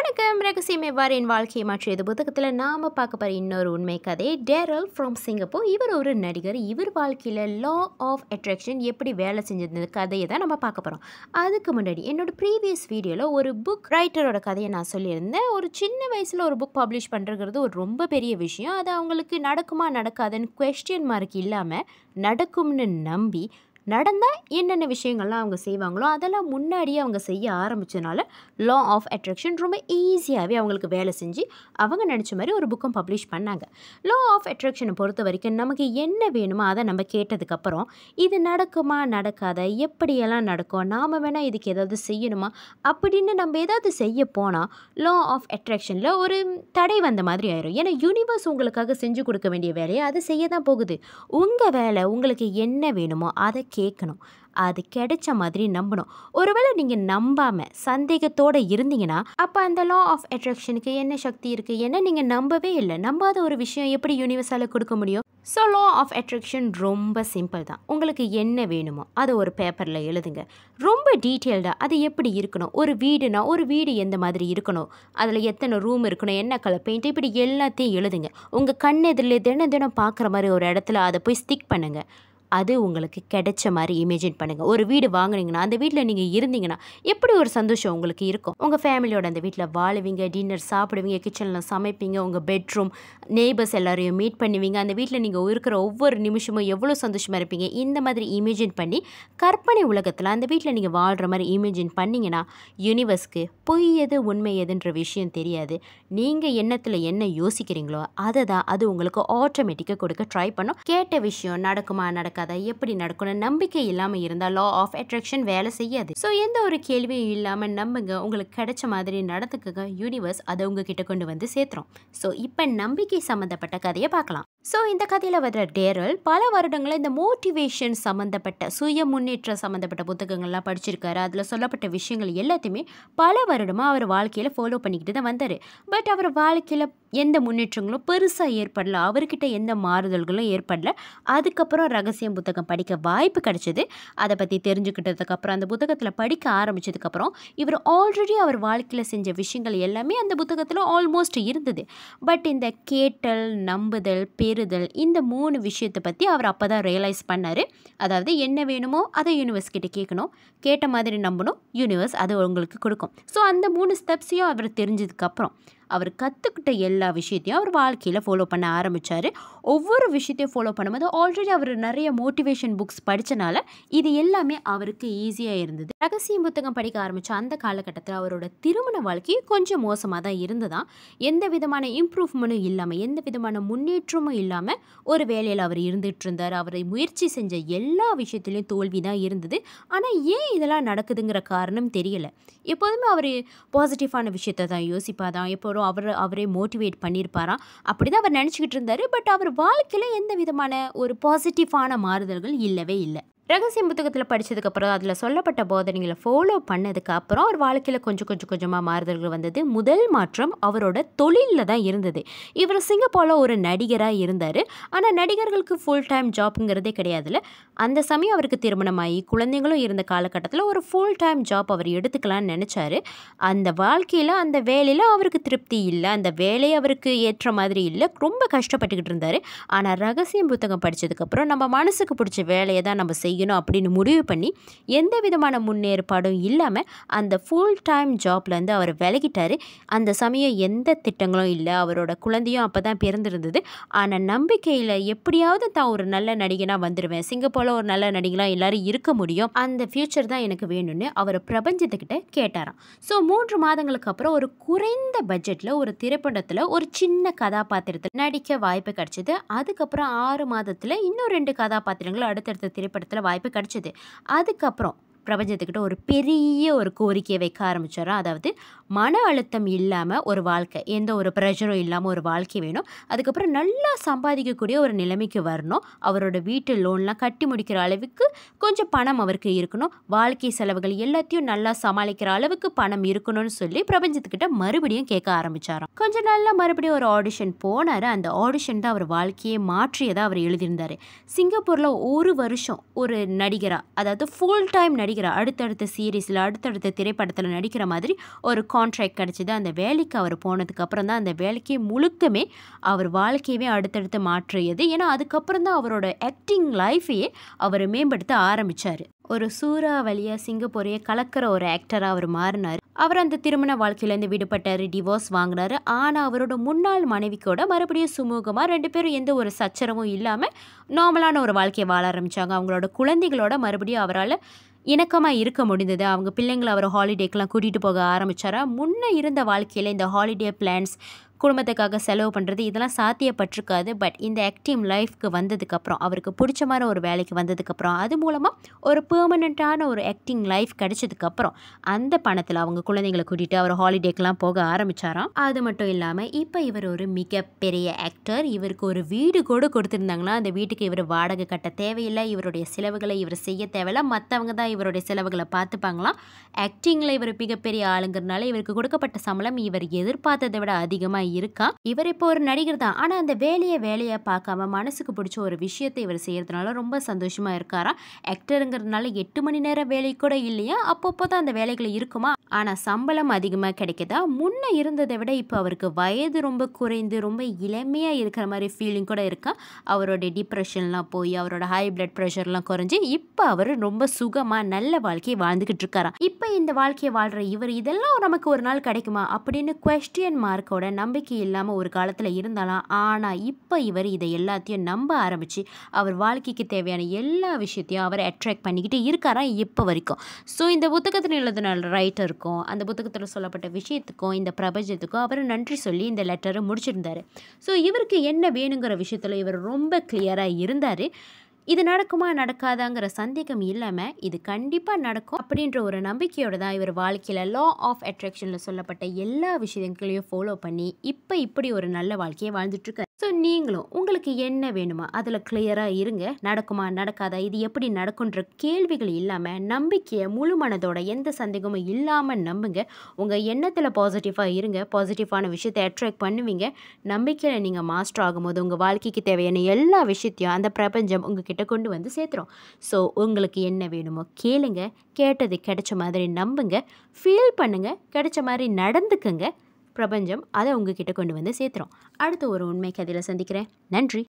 வணக்கம் ரகசியம் வாரின் வாழ்க்கையை மாற்றியது புத்தகத்தில் நாம் பார்க்க போகிற இன்னொரு உண்மை கதை டேரல் ஃப்ரம் சிங்கப்பூர் இவர் ஒரு நடிகர் இவர் வாழ்க்கையில் லா ஆஃப் அட்ராக்ஷன் எப்படி வேலை செஞ்சது கதையை தான் நம்ம பார்க்க போகிறோம் அதுக்கு முன்னாடி என்னோடய ப்ரீவியஸ் வீடியோவில் ஒரு புக் ரைட்டரோட கதையை நான் சொல்லியிருந்தேன் ஒரு சின்ன வயசில் ஒரு புக் பப்ளிஷ் பண்ணுறது ஒரு ரொம்ப பெரிய விஷயம் அது அவங்களுக்கு நடக்குமா நடக்காதுன்னு கொஸ்டின் மார்க் இல்லாமல் நடக்கும்னு நம்பி நடந்தால் என்னென்ன விஷயங்கள்லாம் அவங்க செய்வாங்களோ அதெல்லாம் முன்னாடியே அவங்க செய்ய ஆரம்பித்தனால லா ஆஃப் அட்ராக்ஷன் ரொம்ப ஈஸியாகவே அவங்களுக்கு வேலை செஞ்சு அவங்க நினச்ச மாதிரி ஒரு புக்கும் பப்ளிஷ் பண்ணாங்க லா ஆஃப் அட்ராக்ஷனை பொறுத்த வரைக்கும் நமக்கு என்ன வேணுமோ அதை நம்ம கேட்டதுக்கப்புறம் இது நடக்குமா நடக்காத எப்படியெல்லாம் நடக்கும் நாம் வேணால் இதுக்கு ஏதாவது செய்யணுமா அப்படின்னு நம்ம ஏதாவது செய்ய போனால் லா ஆஃப் அட்ராக்ஷனில் ஒரு தடை வந்த மாதிரி ஆயிரும் ஏன்னா யூனிவர்ஸ் உங்களுக்காக செஞ்சு கொடுக்க வேண்டிய வேலையை அதை செய்ய தான் போகுது உங்கள் வேலை உங்களுக்கு என்ன வேணுமோ அதை கேட்கணும் அது கிடைச்ச மாதிரி நம்பணும் ஒருவேளை நீங்கள் நம்பாமல் சந்தேகத்தோடு இருந்தீங்கன்னா அப்போ அந்த லா ஆஃப் அட்ராக்ஷனுக்கு என்ன சக்தி இருக்குது என்ன நீங்கள் நம்பவே இல்லை நம்பாத ஒரு விஷயம் எப்படி யூனிவர்ஸால் கொடுக்க முடியும் ஸோ லா ஆஃப் அட்ராக்ஷன் ரொம்ப சிம்பிள் தான் உங்களுக்கு என்ன வேணுமோ அதை ஒரு பேப்பரில் எழுதுங்க ரொம்ப டீட்டெயில்டாக அது எப்படி இருக்கணும் ஒரு வீடுனா ஒரு வீடு எந்த மாதிரி இருக்கணும் அதில் எத்தனை ரூம் இருக்கணும் என்ன கலர் பெயிண்ட் இப்படி எல்லாத்தையும் எழுதுங்க உங்கள் கண் எதிரில் தினம் தினம் பார்க்குற மாதிரி ஒரு இடத்துல அதை போய் ஸ்டிக் பண்ணுங்கள் அது உங்களுக்கு கிடைச்ச மாதிரி இமேஜின் பண்ணுங்கள் ஒரு வீடு வாங்குனீங்கன்னா அந்த வீட்டில் நீங்கள் இருந்தீங்கன்னா எப்படி ஒரு சந்தோஷம் உங்களுக்கு இருக்கும் உங்கள் ஃபேமிலியோட அந்த வீட்டில் வாழுவீங்க டின்னர் சாப்பிடுவீங்க கிச்சனில் சமைப்பீங்க உங்கள் பெட்ரூம் நெய்பர்ஸ் எல்லாரையும் மீட் பண்ணுவீங்க அந்த வீட்டில் நீங்கள் இருக்கிற ஒவ்வொரு நிமிஷமும் எவ்வளோ சந்தோஷமாக இருப்பீங்க இந்த மாதிரி இமேஜின் பண்ணி கற்பனை உலகத்தில் அந்த வீட்டில் நீங்கள் வாழ்கிற மாதிரி இமேஜின் பண்ணிங்கன்னா யூனிவர்ஸ்க்கு பொய் எது உண்மை எதுன்ற விஷயம் தெரியாது நீங்கள் எண்ணத்தில் என்ன யோசிக்கிறீங்களோ அதை தான் அது உங்களுக்கு ஆட்டோமேட்டிக்காக கொடுக்க ட்ரை பண்ணும் கேட்ட விஷயம் நடக்குமா நடக்க கதை எப்படி நடக்கும் நம்பிக்கை இல்லாம இருந்தா லா ஆஃப் அட்ராக்ஷன் வேலை செய்யாது சோ எந்த ஒரு கேள்வியும் இல்லாம நம்புங்க உங்களுக்கு கிடைச்ச மாதிரி நடத்துக்க யூனிவர்ஸ் அதை உங்ககிட்ட கொண்டு வந்து சேர்த்துரும் சோ இப்ப நம்பிக்கை சம்மந்தப்பட்ட கதையை பார்க்கலாம் ஸோ இந்த கதையில் வர்ற டேரல் பல வருடங்களில் இந்த மோட்டிவேஷன் சம்மந்தப்பட்ட சுய முன்னேற்றம் சம்மந்தப்பட்ட புத்தகங்கள்லாம் படிச்சிருக்காரு அதில் சொல்லப்பட்ட விஷயங்கள் எல்லாத்தையுமே பல வருடமாக அவர் வாழ்க்கையில் ஃபாலோ பண்ணிக்கிட்டு தான் வந்தார் பட் அவர் வாழ்க்கையில் எந்த முன்னேற்றங்களும் பெருசாக ஏற்படல அவர்கிட்ட எந்த மாறுதல்களும் ஏற்படல அதுக்கப்புறம் ரகசியம் ஆயிரம் புத்தகம் படிக்க வாய்ப்பு கிடைச்சது அதை பற்றி தெரிஞ்சுக்கிட்டதுக்கப்புறம் அந்த புத்தகத்தில் படிக்க ஆரம்பித்ததுக்கப்புறம் இவர் ஆல்ரெடி அவர் வாழ்க்கையில் செஞ்ச விஷயங்கள் எல்லாமே அந்த புத்தகத்தில் ஆல்மோஸ்ட் இருந்தது பட் இந்த கேட்டல் நம்புதல் பெறுதல் இந்த மூணு விஷயத்தை பற்றி அவர் அப்போ தான் ரியலைஸ் பண்ணார் அதாவது என்ன வேணுமோ அதை யூனிவர்ஸ் கிட்டே கேட்கணும் கேட்ட மாதிரி நம்பணும் யூனிவர்ஸ் அது உங்களுக்கு கொடுக்கும் ஸோ அந்த மூணு ஸ்டெப்ஸையும் அவர் தெரிஞ்சதுக்கப்புறம் அவர் கற்றுக்கிட்ட எல்லா விஷயத்தையும் அவர் வாழ்க்கையில் ஃபாலோ பண்ண ஆரம்பித்தார் ஒவ்வொரு விஷயத்தையும் ஃபாலோ பண்ணும்போது ஆல்ரெடி அவர் நிறைய மோட்டிவேஷன் புக்ஸ் படித்தனால இது எல்லாமே அவருக்கு ஈஸியாக இருந்தது ரகசியம் புத்தகம் படிக்க ஆரம்பித்த அந்த காலகட்டத்தில் அவரோட திருமண வாழ்க்கை கொஞ்சம் மோசமாக தான் இருந்ததா எந்த விதமான இம்ப்ரூவ்மெண்ட்டும் இல்லாமல் எந்த விதமான முன்னேற்றமும் இல்லாமல் ஒரு வேலையில் அவர் இருந்துகிட்டு இருந்தார் அவரை முயற்சி செஞ்ச எல்லா விஷயத்துலையும் தோல்வி தான் இருந்தது ஆனால் ஏன் இதெல்லாம் நடக்குதுங்கிற காரணம் தெரியலை எப்போதுமே அவர் பாசிட்டிவான விஷயத்தை தான் தான் எப்போதும் அவர் அவரே மோட்டிவேட் பண்ணியிருப்பாராம் அப்படி தான் அவர் நினச்சிக்கிட்டு இருந்தார் பட் அவர் வாழ்க்கையில் எந்த விதமான ஒரு பாசிட்டிவான மாறுதல்கள் இல்லவே இல்லை ரகசியம் புத்தகத்தில் படித்ததுக்கப்புறம் அதில் சொல்லப்பட்ட போதனைகளை ஃபாலோ பண்ணதுக்கப்புறம் அவர் வாழ்க்கையில் கொஞ்சம் கொஞ்சம் கொஞ்சமாக மாறுதல்கள் வந்தது முதல் மாற்றம் அவரோட தொழிலில் தான் இருந்தது இவர் சிங்கப்பூரில் ஒரு நடிகராக இருந்தார் ஆனால் நடிகர்களுக்கு ஃபுல் டைம் ஜாப்ங்கிறதே கிடையாதுல்ல அந்த சமயம் அவருக்கு திருமணமாகி குழந்தைங்களும் இருந்த காலகட்டத்தில் ஒரு ஃபுல் டைம் ஜாப் அவர் எடுத்துக்கலாம்னு நினச்சாரு அந்த வாழ்க்கையில் அந்த வேலையில் அவருக்கு திருப்தி இல்லை அந்த வேலையை அவருக்கு ஏற்ற மாதிரி இல்லை ரொம்ப கஷ்டப்பட்டுக்கிட்டு இருந்தார் ஆனால் ரகசியம் புத்தகம் படித்ததுக்கப்புறம் நம்ம மனசுக்கு பிடிச்ச வேலையை தான் நம்ம செய்ய செய்யணும் அப்படின்னு முடிவு பண்ணி எந்த விதமான முன்னேற்பாடும் இல்லாமல் அந்த ஃபுல் டைம் ஜாப்லேருந்து அவர் விலகிட்டார் அந்த சமயம் எந்த திட்டங்களும் இல்லை அவரோட குழந்தையும் அப்போ தான் பிறந்திருந்தது ஆனால் நம்பிக்கையில் எப்படியாவது தான் ஒரு நல்ல நடிகனாக வந்துடுவேன் சிங்கப்பூரில் ஒரு நல்ல நடிகனாக எல்லோரும் இருக்க முடியும் அந்த ஃப்யூச்சர் தான் எனக்கு வேணும்னு அவர் பிரபஞ்சத்துக்கிட்ட கேட்டாராம் ஸோ மூன்று மாதங்களுக்கு அப்புறம் ஒரு குறைந்த பட்ஜெட்டில் ஒரு திரைப்படத்தில் ஒரு சின்ன கதாபாத்திரத்தில் நடிக்க வாய்ப்பு கிடச்சிது அதுக்கப்புறம் ஆறு மாதத்தில் இன்னும் ரெண்டு கதாபாத்திரங்கள் அடுத்தடுத்த திரைப்படத்தில் வாய்ப்பு கிடச்சிது அதுக்கப்புறம் பிரபஞ்சத்துக்கிட்ட ஒரு பெரிய ஒரு கோரிக்கையை வைக்க ஆரம்பிச்சிடறோம் அதாவது மன அழுத்தம் இல்லாமல் ஒரு வாழ்க்கை எந்த ஒரு ப்ரெஷரும் இல்லாமல் ஒரு வாழ்க்கை வேணும் அதுக்கப்புறம் நல்லா சம்பாதிக்கக்கூடிய ஒரு நிலைமைக்கு வரணும் அவரோட வீட்டு லோன்லாம் கட்டி முடிக்கிற அளவுக்கு கொஞ்சம் பணம் அவருக்கு இருக்கணும் வாழ்க்கை செலவுகள் எல்லாத்தையும் நல்லா சமாளிக்கிற அளவுக்கு பணம் இருக்கணும்னு சொல்லி பிரபஞ்சத்துக்கிட்ட மறுபடியும் கேட்க ஆரம்பித்தாராம் கொஞ்சம் நல்லா மறுபடியும் ஒரு ஆடிஷன் போனார் அந்த ஆடிஷன் தான் அவர் வாழ்க்கையை மாற்றியதாக அவர் எழுதியிருந்தார் சிங்கப்பூரில் ஒரு வருஷம் ஒரு நடிகராக அதாவது ஃபுல் டைம் நடி நடிக்கிற அடுத்தடுத்த சீரீஸில் அடுத்தடுத்த திரைப்படத்தில் நடிக்கிற மாதிரி ஒரு கான்ட்ராக்ட் கிடச்சிது அந்த வேலைக்கு அவர் போனதுக்கப்புறம் தான் அந்த வேலைக்கே முழுக்கமே அவர் வாழ்க்கையவே அடுத்தடுத்து மாற்றியது ஏன்னா அதுக்கப்புறம் தான் அவரோட ஆக்டிங் லைஃபையே அவர் மேம்படுத்த ஆரம்பித்தார் ஒரு சூறாவளியாக சிங்கப்பூரையே கலக்கிற ஒரு ஆக்டராக அவர் மாறினார் அவர் அந்த திருமண வாழ்க்கையிலேருந்து விடுபட்டார் டிவோர்ஸ் வாங்கினார் ஆனால் அவரோட முன்னாள் கூட மறுபடியும் சுமூகமாக ரெண்டு பேரும் எந்த ஒரு சச்சரவும் இல்லாமல் நார்மலான ஒரு வாழ்க்கையை வாழ ஆரம்பித்தாங்க அவங்களோட குழந்தைகளோட மறுபடியும் அவரால் இணக்கமாக இருக்க முடிந்தது அவங்க பிள்ளைங்களை அவர் ஹாலிடேக்கெலாம் கூட்டிகிட்டு போக ஆரம்பித்தாரா முன்னே இருந்த வாழ்க்கையில் இந்த ஹாலிடே பிளான்ஸ் குடும்பத்துக்காக செலவு பண்ணுறது இதெல்லாம் சாத்தியப்பட்டிருக்காது பட் இந்த ஆக்டிவ் லைஃப்க்கு வந்ததுக்கப்புறம் அவருக்கு பிடிச்ச மாதிரி ஒரு வேலைக்கு வந்ததுக்கப்புறம் அது மூலமாக ஒரு பெர்மனண்ட்டான ஒரு ஆக்டிங் லைஃப் கிடச்சதுக்கப்புறம் அந்த பணத்தில் அவங்க குழந்தைங்களை கூட்டிகிட்டு அவர் ஹாலிடேக்கெலாம் போக ஆரம்பித்தாராம் அது மட்டும் இல்லாமல் இப்போ இவர் ஒரு மிகப்பெரிய ஆக்டர் இவருக்கு ஒரு வீடு கூட கொடுத்துருந்தாங்கன்னா அந்த வீட்டுக்கு இவர் வாடகை கட்ட தேவையில்லை இவருடைய செலவுகளை இவர் செய்ய தேவையில்லை மற்றவங்க தான் இவருடைய செலவுகளை பார்த்துப்பாங்களாம் ஆக்டிங்கில் இவர் மிகப்பெரிய ஆளுங்கிறனால இவருக்கு கொடுக்கப்பட்ட சம்பளம் இவர் எதிர்பார்த்ததை விட அதிகமாக இருக்கா இவர் இப்போ ஒரு நடிகர் தான் ஆனால் அந்த வேலையை வேலையை பார்க்காம மனசுக்கு பிடிச்ச ஒரு விஷயத்தை இவர் செய்கிறதுனால ரொம்ப சந்தோஷமாக இருக்காரா ஆக்டருங்கிறதுனால எட்டு மணி நேரம் வேலை கூட இல்லையா அப்பப்போ தான் அந்த வேலைகள் இருக்குமா ஆனால் சம்பளம் அதிகமாக கிடைக்கதா முன்னே இருந்ததை விட இப்போ அவருக்கு வயது ரொம்ப குறைந்து ரொம்ப இளமையாக இருக்கிற மாதிரி ஃபீலிங் கூட இருக்கா அவரோட டிப்ரெஷன்லாம் போய் அவரோட ஹை பிளட் ப்ரெஷர்லாம் குறைஞ்சி இப்போ அவர் ரொம்ப சுகமாக நல்ல வாழ்க்கையை வாழ்ந்துக்கிட்டு இருக்காராம் இப்போ இந்த வாழ்க்கையை வாழ்கிற இவர் இதெல்லாம் நமக்கு ஒரு நாள் கிடைக்குமா அப்படின்னு கொஸ்டின் மார்க்கோட நம்பி நம்பிக்கை இல்லாமல் ஒரு காலத்தில் இருந்தாலாம் ஆனால் இப்போ இவர் இதை எல்லாத்தையும் நம்ப ஆரம்பித்து அவர் வாழ்க்கைக்கு தேவையான எல்லா விஷயத்தையும் அவர் அட்ராக்ட் பண்ணிக்கிட்டு இருக்காரா இப்போ வரைக்கும் ஸோ இந்த புத்தகத்தில் எழுதின ரைட்டருக்கும் அந்த புத்தகத்தில் சொல்லப்பட்ட விஷயத்துக்கும் இந்த பிரபஞ்சத்துக்கும் அவர் நன்றி சொல்லி இந்த லெட்டரை முடிச்சிருந்தார் ஸோ இவருக்கு என்ன வேணுங்கிற விஷயத்தில் இவர் ரொம்ப கிளியராக இருந்தார் இது நடக்குமா நடக்காதாங்கிற சந்தேகம் இல்லாமல் இது கண்டிப்பாக நடக்கும் அப்படின்ற ஒரு நம்பிக்கையோட தான் இவர் வாழ்க்கையில் லா ஆஃப் அட்ராக்ஷனில் சொல்லப்பட்ட எல்லா விஷயங்களையும் ஃபாலோ பண்ணி இப்போ இப்படி ஒரு நல்ல வாழ்க்கையை வாழ்ந்துட்டுருக்காரு ஸோ நீங்களும் உங்களுக்கு என்ன வேணுமா அதில் கிளியராக இருங்க நடக்குமா நடக்காதா இது எப்படி நடக்குன்ற கேள்விகள் இல்லாமல் நம்பிக்கையை முழு மனதோட எந்த சந்தேகமும் இல்லாமல் நம்புங்க உங்கள் எண்ணத்தில் பாசிட்டிவாக இருங்க பாசிட்டிவான விஷயத்தை அட்ராக்ட் பண்ணுவீங்க நம்பிக்கையில் நீங்கள் மாஸ்டர் ஆகும்போது உங்கள் வாழ்க்கைக்கு தேவையான எல்லா விஷயத்தையும் அந்த பிரபஞ்சம் உங்கள் கிட்ட கொண்டு வந்து சேர்த்துறோம் ஸோ உங்களுக்கு என்ன வேணுமோ கேளுங்க கேட்டது கிடைச்ச மாதிரி நம்புங்க ஃபீல் பண்ணுங்க கிடைச்ச மாதிரி நடந்துக்குங்க பிரபஞ்சம் அதை உங்ககிட்ட கொண்டு வந்து சேர்த்துறோம் அடுத்து ஒரு உண்மை கதையில் சந்திக்கிறேன் நன்றி